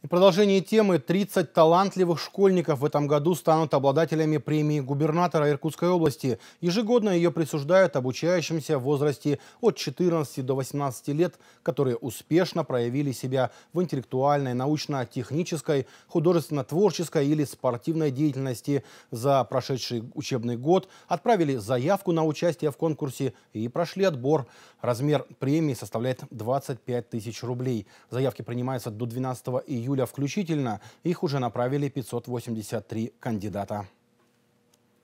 И продолжение темы. 30 талантливых школьников в этом году станут обладателями премии губернатора Иркутской области. Ежегодно ее присуждают обучающимся в возрасте от 14 до 18 лет, которые успешно проявили себя в интеллектуальной, научно-технической, художественно-творческой или спортивной деятельности за прошедший учебный год, отправили заявку на участие в конкурсе и прошли отбор. Размер премии составляет 25 тысяч рублей. Заявки принимаются до 12 июля июля включительно, их уже направили 583 кандидата.